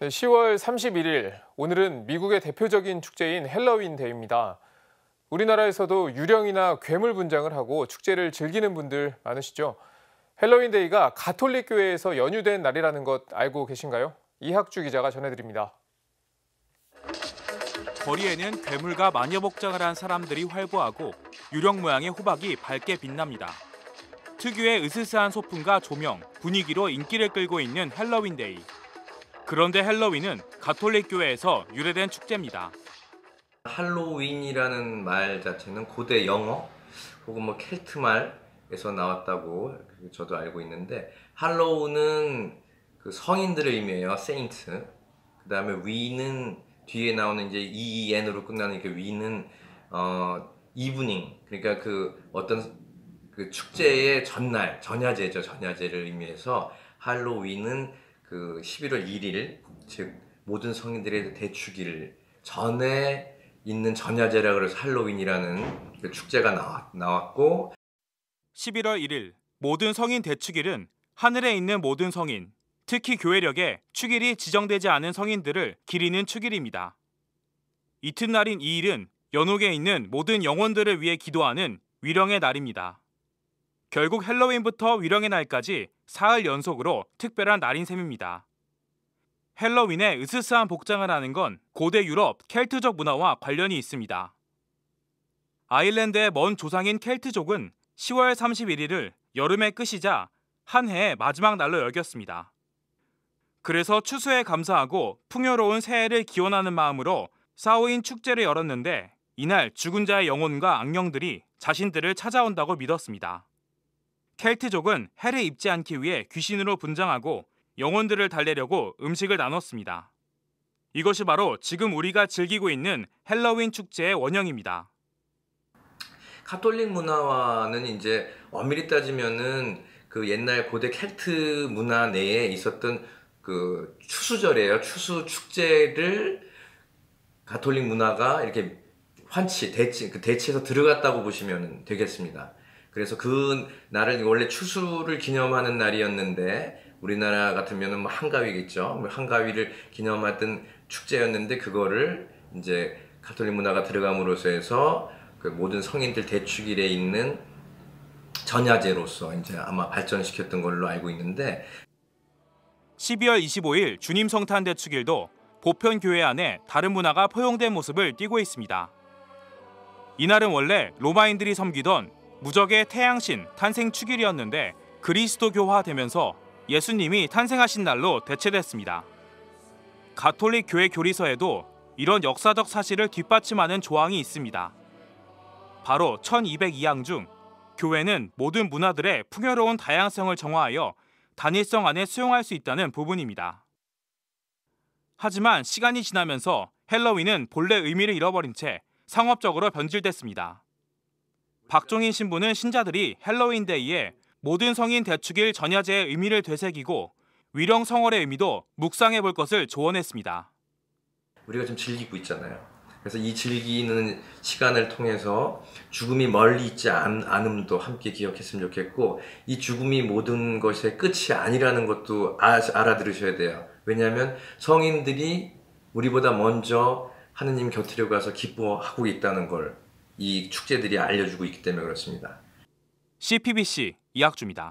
10월 31일, 오늘은 미국의 대표적인 축제인 헬러윈 데이입니다. 우리나라에서도 유령이나 괴물 분장을 하고 축제를 즐기는 분들 많으시죠? 헬러윈 데이가 가톨릭 교회에서 연유된 날이라는 것 알고 계신가요? 이학주 기자가 전해드립니다. 거리에는 괴물과 마녀 복장을 한 사람들이 활보하고 유령 모양의 호박이 밝게 빛납니다. 특유의 으스스한 소품과 조명, 분위기로 인기를 끌고 있는 헬러윈 데이. 그런데 헬로윈은 가톨릭 교회에서 유래된 축제입니다. 할로윈이라는 말 자체는 고대 영어 혹은 뭐 켈트 말에서 나왔다고 저도 알고 있는데 할로우는 그 성인들을 의미해요. 세인트. 그다음에 위는 뒤에 나오는 이제 EEN으로 끝나는 그 위는 어 이브닝. 그러니까 그 어떤 그 축제의 전날, 전야제죠. 전야제를 의미해서 할로윈은 그 11월 1일 즉 모든 성인들의 대축일 전에 있는 전야제라 그래서 할로윈이라는 그 축제가 나왔, 나왔고 11월 1일 모든 성인 대축일은 하늘에 있는 모든 성인, 특히 교회력에 축일이 지정되지 않은 성인들을 기리는 축일입니다. 이튿날인 2일은 연옥에 있는 모든 영혼들을 위해 기도하는 위령의 날입니다. 결국 헬로윈부터 위령의 날까지 사흘 연속으로 특별한 날인 셈입니다. 헬로윈에 으스스한 복장을 하는 건 고대 유럽 켈트적 문화와 관련이 있습니다. 아일랜드의 먼 조상인 켈트족은 10월 31일을 여름의 끝이자 한 해의 마지막 날로 여겼습니다. 그래서 추수에 감사하고 풍요로운 새해를 기원하는 마음으로 사오인 축제를 열었는데 이날 죽은 자의 영혼과 악령들이 자신들을 찾아온다고 믿었습니다. 켈트족은 해를 입지 않기 위해 귀신으로 분장하고 영혼들을 달래려고 음식을 나눴습니다. 이것이 바로 지금 우리가 즐기고 있는 헬러윈 축제의 원형입니다. 카톨릭 문화와는 이제 엄밀히 따지면은 그 옛날 고대 켈트 문화 내에 있었던 그 추수절이에요. 추수 축제를 가톨릭 문화가 이렇게 환치 대치 그 대치에서 들어갔다고 보시면 되겠습니다. 그래서 그날은 원래 추수를 기념하는 날이었는데 우리나라 같으면뭐 한가위겠죠. 뭐 한가위를 기념하던 축제였는데 그거를 이제 가톨릭 문화가 들어감으로써 해서 그 모든 성인들 대축일에 있는 전야제로서 이제 아마 발전시켰던 걸로 알고 있는데 12월 25일 주님 성탄 대축일도 보편 교회 안에 다른 문화가 포용된 모습을 띠고 있습니다. 이날은 원래 로마인들이 섬기던 무적의 태양신 탄생 축일이었는데 그리스도교화되면서 예수님이 탄생하신 날로 대체됐습니다. 가톨릭 교회 교리서에도 이런 역사적 사실을 뒷받침하는 조항이 있습니다. 바로 1202항 중 교회는 모든 문화들의 풍요로운 다양성을 정화하여 단일성 안에 수용할 수 있다는 부분입니다. 하지만 시간이 지나면서 헬로윈은 본래 의미를 잃어버린 채 상업적으로 변질됐습니다. 박종인 신부는 신자들이 헬로윈데이에 모든 성인 대축일 전야제의 의미를 되새기고 위령 성월의 의미도 묵상해 볼 것을 조언했습니다. 우리가 좀 즐기고 있잖아요. 그래서 이 즐기는 시간을 통해서 죽음이 멀리 있지 않, 음도 함께 기억했으면 좋겠고 이 죽음이 모든 것의 끝이 아니라는 것도 아, 알아들으셔야 돼요. 왜냐하면 성인들이 우리보다 먼저 하느님 곁으로 가서 기뻐하고 있다는 걸이 축제들이 알려주고 있기 때문에 그렇습니다. CPBC 이학주입니다.